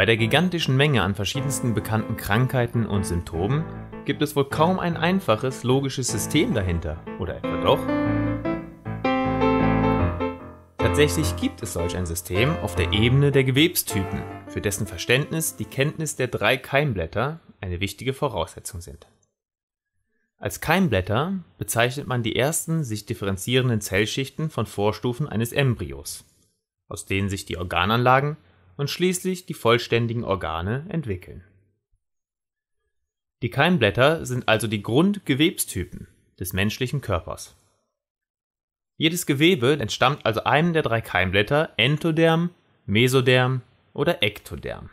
Bei der gigantischen Menge an verschiedensten bekannten Krankheiten und Symptomen gibt es wohl kaum ein einfaches, logisches System dahinter, oder etwa doch? Tatsächlich gibt es solch ein System auf der Ebene der Gewebstypen, für dessen Verständnis die Kenntnis der drei Keimblätter eine wichtige Voraussetzung sind. Als Keimblätter bezeichnet man die ersten sich differenzierenden Zellschichten von Vorstufen eines Embryos, aus denen sich die Organanlagen und schließlich die vollständigen Organe entwickeln. Die Keimblätter sind also die Grundgewebstypen des menschlichen Körpers. Jedes Gewebe entstammt also einem der drei Keimblätter Entoderm, Mesoderm oder Ektoderm,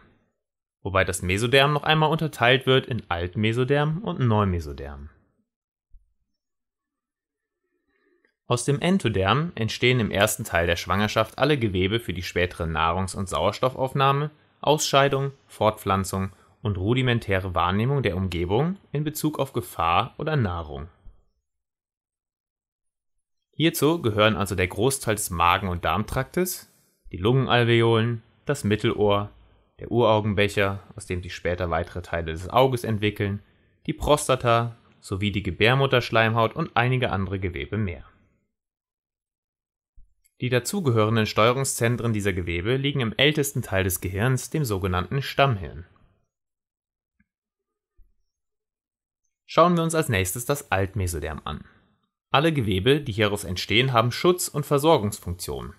wobei das Mesoderm noch einmal unterteilt wird in Altmesoderm und Neumesoderm. Aus dem Endoderm entstehen im ersten Teil der Schwangerschaft alle Gewebe für die spätere Nahrungs und Sauerstoffaufnahme, Ausscheidung, Fortpflanzung und rudimentäre Wahrnehmung der Umgebung in Bezug auf Gefahr oder Nahrung. Hierzu gehören also der Großteil des Magen und Darmtraktes, die Lungenalveolen, das Mittelohr, der Uraugenbecher, aus dem sich später weitere Teile des Auges entwickeln, die Prostata sowie die Gebärmutterschleimhaut und einige andere Gewebe mehr die dazugehörenden Steuerungszentren dieser Gewebe liegen im ältesten Teil des Gehirns, dem sogenannten Stammhirn. Schauen wir uns als nächstes das Altmesoderm an. Alle Gewebe, die hieraus entstehen, haben Schutz- und Versorgungsfunktionen.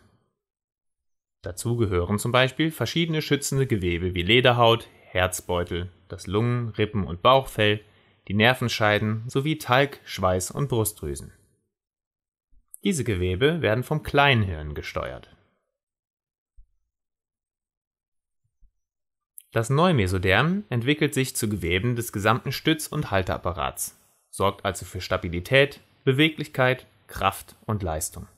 Dazu gehören zum Beispiel verschiedene schützende Gewebe wie Lederhaut, Herzbeutel, das Lungen-, Rippen- und Bauchfell, die Nervenscheiden sowie Talg-, Schweiß- und Brustdrüsen. Diese Gewebe werden vom Kleinhirn gesteuert. Das Neumesoderm entwickelt sich zu Geweben des gesamten Stütz- und Halteapparats, sorgt also für Stabilität, Beweglichkeit, Kraft und Leistung.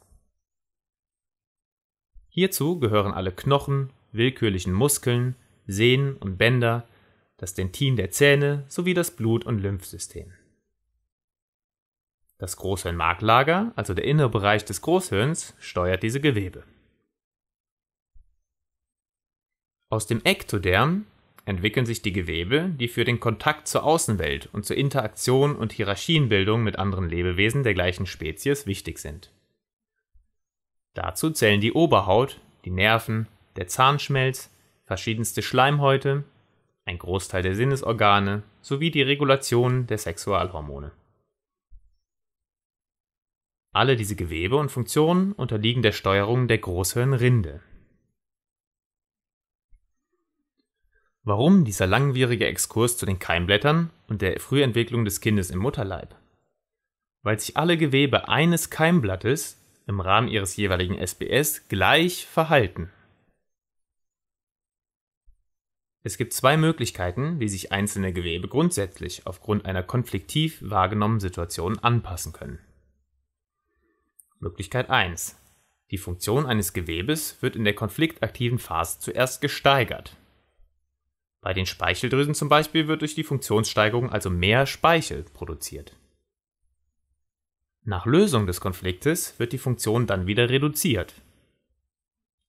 Hierzu gehören alle Knochen, willkürlichen Muskeln, Sehnen und Bänder, das Dentin der Zähne sowie das Blut- und Lymphsystem das Großhirnmarklager, also der innere Bereich des Großhirns, steuert diese Gewebe. Aus dem Ektoderm entwickeln sich die Gewebe, die für den Kontakt zur Außenwelt und zur Interaktion und Hierarchienbildung mit anderen Lebewesen der gleichen Spezies wichtig sind. Dazu zählen die Oberhaut, die Nerven, der Zahnschmelz, verschiedenste Schleimhäute, ein Großteil der Sinnesorgane sowie die Regulation der Sexualhormone. Alle diese Gewebe und Funktionen unterliegen der Steuerung der Großhirnrinde. Warum dieser langwierige Exkurs zu den Keimblättern und der Frühentwicklung des Kindes im Mutterleib? Weil sich alle Gewebe eines Keimblattes im Rahmen ihres jeweiligen SBS gleich verhalten. Es gibt zwei Möglichkeiten, wie sich einzelne Gewebe grundsätzlich aufgrund einer konfliktiv wahrgenommenen Situation anpassen können. Möglichkeit 1. Die Funktion eines Gewebes wird in der konfliktaktiven Phase zuerst gesteigert. Bei den Speicheldrüsen zum Beispiel wird durch die Funktionssteigerung also mehr Speichel produziert. Nach Lösung des Konfliktes wird die Funktion dann wieder reduziert.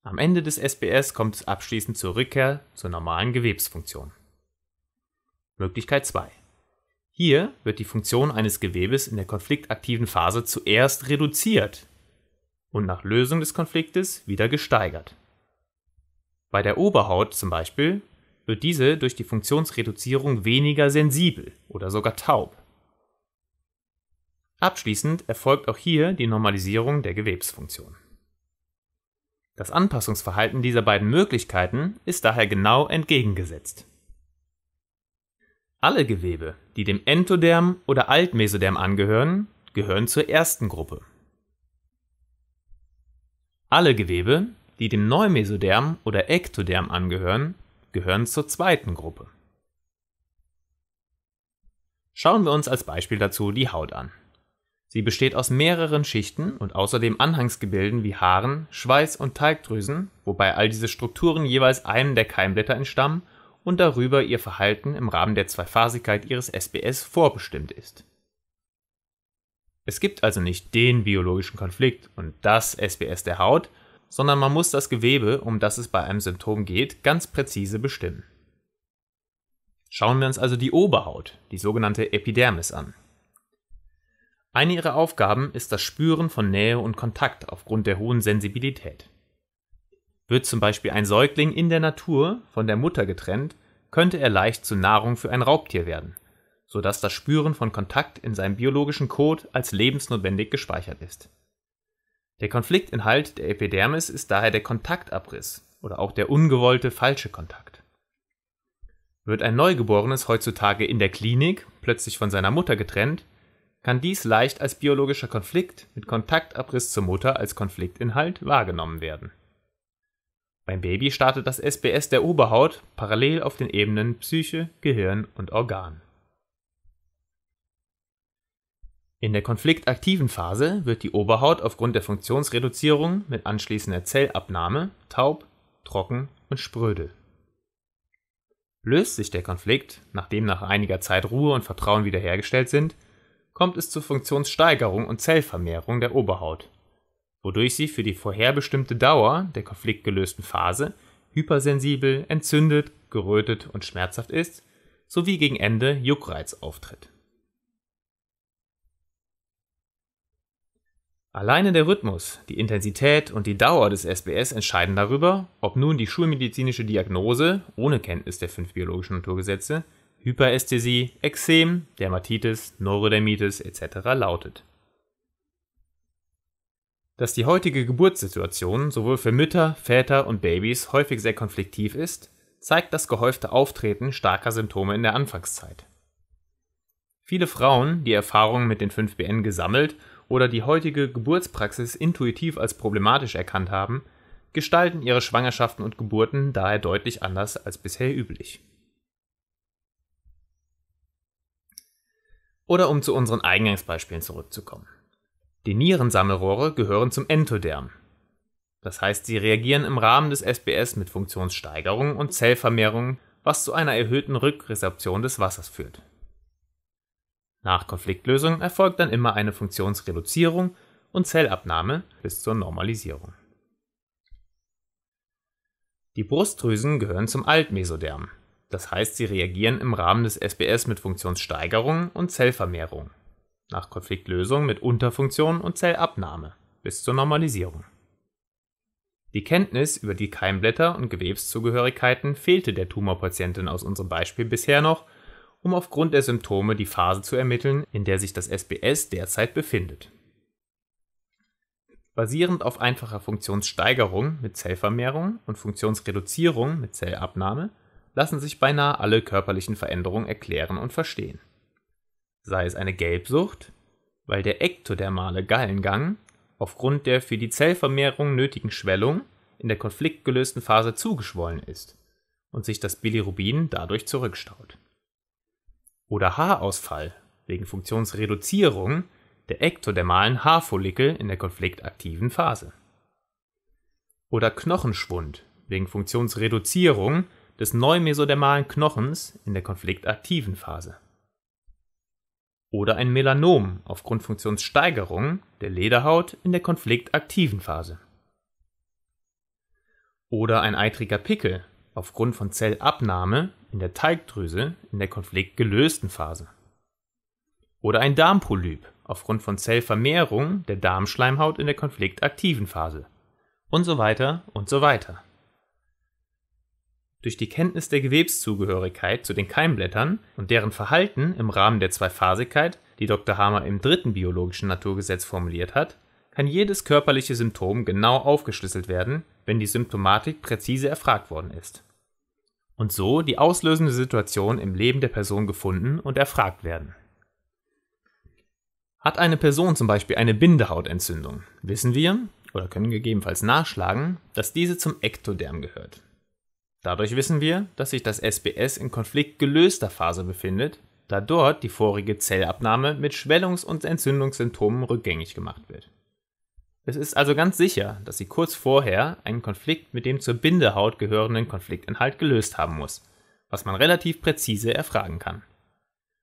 Am Ende des SBS kommt es abschließend zur Rückkehr zur normalen Gewebsfunktion. Möglichkeit 2. Hier wird die Funktion eines Gewebes in der konfliktaktiven Phase zuerst reduziert und nach Lösung des Konfliktes wieder gesteigert. Bei der Oberhaut zum Beispiel wird diese durch die Funktionsreduzierung weniger sensibel oder sogar taub. Abschließend erfolgt auch hier die Normalisierung der Gewebsfunktion. Das Anpassungsverhalten dieser beiden Möglichkeiten ist daher genau entgegengesetzt. Alle Gewebe, die dem Entoderm oder Altmesoderm angehören, gehören zur ersten Gruppe. Alle Gewebe, die dem Neumesoderm oder Ektoderm angehören, gehören zur zweiten Gruppe. Schauen wir uns als Beispiel dazu die Haut an. Sie besteht aus mehreren Schichten und außerdem Anhangsgebilden wie Haaren, Schweiß und Talgdrüsen, wobei all diese Strukturen jeweils einem der Keimblätter entstammen und darüber ihr Verhalten im Rahmen der Zweiphasigkeit ihres SBS vorbestimmt ist. Es gibt also nicht den biologischen Konflikt und das SBS der Haut, sondern man muss das Gewebe, um das es bei einem Symptom geht, ganz präzise bestimmen. Schauen wir uns also die Oberhaut, die sogenannte Epidermis, an. Eine ihrer Aufgaben ist das Spüren von Nähe und Kontakt aufgrund der hohen Sensibilität. Wird zum Beispiel ein Säugling in der Natur von der Mutter getrennt, könnte er leicht zu Nahrung für ein Raubtier werden, sodass das Spüren von Kontakt in seinem biologischen Code als lebensnotwendig gespeichert ist. Der Konfliktinhalt der Epidermis ist daher der Kontaktabriss oder auch der ungewollte falsche Kontakt. Wird ein Neugeborenes heutzutage in der Klinik plötzlich von seiner Mutter getrennt, kann dies leicht als biologischer Konflikt mit Kontaktabriss zur Mutter als Konfliktinhalt wahrgenommen werden beim Baby startet das SBS der Oberhaut parallel auf den Ebenen Psyche, Gehirn und Organ. In der konfliktaktiven Phase wird die Oberhaut aufgrund der Funktionsreduzierung mit anschließender Zellabnahme taub, trocken und spröde. Löst sich der Konflikt, nachdem nach einiger Zeit Ruhe und Vertrauen wiederhergestellt sind, kommt es zur Funktionssteigerung und Zellvermehrung der Oberhaut wodurch sie für die vorherbestimmte Dauer der konfliktgelösten Phase hypersensibel, entzündet, gerötet und schmerzhaft ist sowie gegen Ende Juckreiz auftritt. Alleine der Rhythmus, die Intensität und die Dauer des SBS entscheiden darüber, ob nun die schulmedizinische Diagnose ohne Kenntnis der fünf biologischen Naturgesetze Hyperästhesie, Exem, Dermatitis, Neurodermitis etc. lautet dass die heutige Geburtssituation sowohl für Mütter, Väter und Babys häufig sehr konfliktiv ist, zeigt das gehäufte Auftreten starker Symptome in der Anfangszeit. Viele Frauen, die Erfahrungen mit den 5BN gesammelt oder die heutige Geburtspraxis intuitiv als problematisch erkannt haben, gestalten ihre Schwangerschaften und Geburten daher deutlich anders als bisher üblich. Oder um zu unseren Eingangsbeispielen zurückzukommen. Die Nierensammelrohre gehören zum Entoderm. Das heißt, sie reagieren im Rahmen des SBS mit Funktionssteigerung und Zellvermehrung, was zu einer erhöhten Rückresorption des Wassers führt. Nach Konfliktlösung erfolgt dann immer eine Funktionsreduzierung und Zellabnahme bis zur Normalisierung. Die Brustdrüsen gehören zum Altmesoderm. Das heißt, sie reagieren im Rahmen des SBS mit Funktionssteigerung und Zellvermehrung, nach Konfliktlösung mit Unterfunktion und Zellabnahme bis zur Normalisierung. Die Kenntnis über die Keimblätter und Gewebszugehörigkeiten fehlte der Tumorpatientin aus unserem Beispiel bisher noch, um aufgrund der Symptome die Phase zu ermitteln, in der sich das SBS derzeit befindet. Basierend auf einfacher Funktionssteigerung mit Zellvermehrung und Funktionsreduzierung mit Zellabnahme lassen sich beinahe alle körperlichen Veränderungen erklären und verstehen sei es eine Gelbsucht, weil der ektodermale Gallengang aufgrund der für die Zellvermehrung nötigen Schwellung in der konfliktgelösten Phase zugeschwollen ist und sich das Bilirubin dadurch zurückstaut. Oder Haarausfall wegen Funktionsreduzierung der ektodermalen Haarfollikel in der konfliktaktiven Phase. Oder Knochenschwund wegen Funktionsreduzierung des neumesodermalen Knochens in der konfliktaktiven Phase oder ein Melanom aufgrund Funktionssteigerung der Lederhaut in der konfliktaktiven Phase. Oder ein eitriger Pickel aufgrund von Zellabnahme in der Teigdrüse in der konfliktgelösten Phase. Oder ein Darmpolyp aufgrund von Zellvermehrung der Darmschleimhaut in der konfliktaktiven Phase. Und so weiter und so weiter. Durch die Kenntnis der Gewebszugehörigkeit zu den Keimblättern und deren Verhalten im Rahmen der Zweiphasigkeit, die Dr. Hamer im dritten biologischen Naturgesetz formuliert hat, kann jedes körperliche Symptom genau aufgeschlüsselt werden, wenn die Symptomatik präzise erfragt worden ist. Und so die auslösende Situation im Leben der Person gefunden und erfragt werden. Hat eine Person zum Beispiel eine Bindehautentzündung, wissen wir oder können gegebenenfalls nachschlagen, dass diese zum Ektoderm gehört. Dadurch wissen wir, dass sich das SBS in konfliktgelöster Phase befindet, da dort die vorige Zellabnahme mit Schwellungs- und Entzündungssymptomen rückgängig gemacht wird. Es ist also ganz sicher, dass sie kurz vorher einen Konflikt mit dem zur Bindehaut gehörenden Konfliktinhalt gelöst haben muss, was man relativ präzise erfragen kann.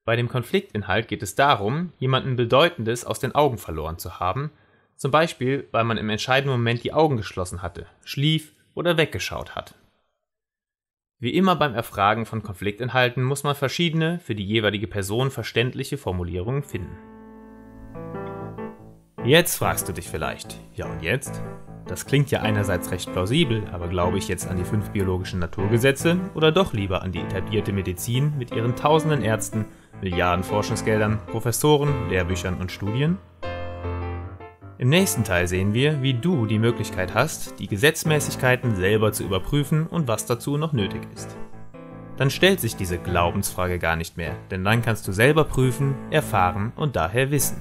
Bei dem Konfliktinhalt geht es darum, jemanden Bedeutendes aus den Augen verloren zu haben, zum Beispiel weil man im entscheidenden Moment die Augen geschlossen hatte, schlief oder weggeschaut hat, wie immer beim Erfragen von Konfliktinhalten muss man verschiedene, für die jeweilige Person verständliche Formulierungen finden. Jetzt fragst du dich vielleicht, ja und jetzt? Das klingt ja einerseits recht plausibel, aber glaube ich jetzt an die fünf biologischen Naturgesetze oder doch lieber an die etablierte Medizin mit ihren tausenden Ärzten, Milliarden Forschungsgeldern, Professoren, Lehrbüchern und Studien? Im nächsten Teil sehen wir, wie du die Möglichkeit hast, die Gesetzmäßigkeiten selber zu überprüfen und was dazu noch nötig ist. Dann stellt sich diese Glaubensfrage gar nicht mehr, denn dann kannst du selber prüfen, erfahren und daher wissen.